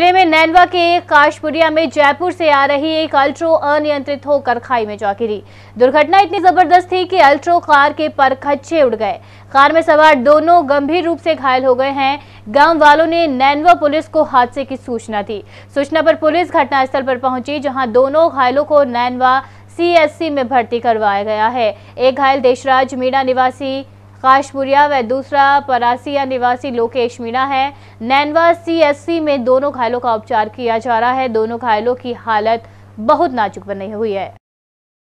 जिले में नैनवा के काशपुरिया में जयपुर से आ रही एक अल्ट्रो अनियंत्रित होकर खाई में जा गिरी दुर्घटना इतनी जबरदस्त थी कि अल्ट्रो कार के पर खच्चे उड़ गए कार में सवार दोनों गंभीर रूप से घायल हो गए हैं गांव वालों ने नैनवा पुलिस को हादसे की सूचना दी सूचना पर पुलिस घटनास्थल पर पहुंची जहाँ दोनों घायलों को नैनवा सी में भर्ती करवाया गया है एक घायल देशराज मीणा निवासी काशपुरिया व दूसरा परासिया निवासी लोकेश मीणा है नैनवा सीएससी में दोनों घायलों का उपचार किया जा रहा है दोनों घायलों की हालत बहुत नाजुक बनी हुई है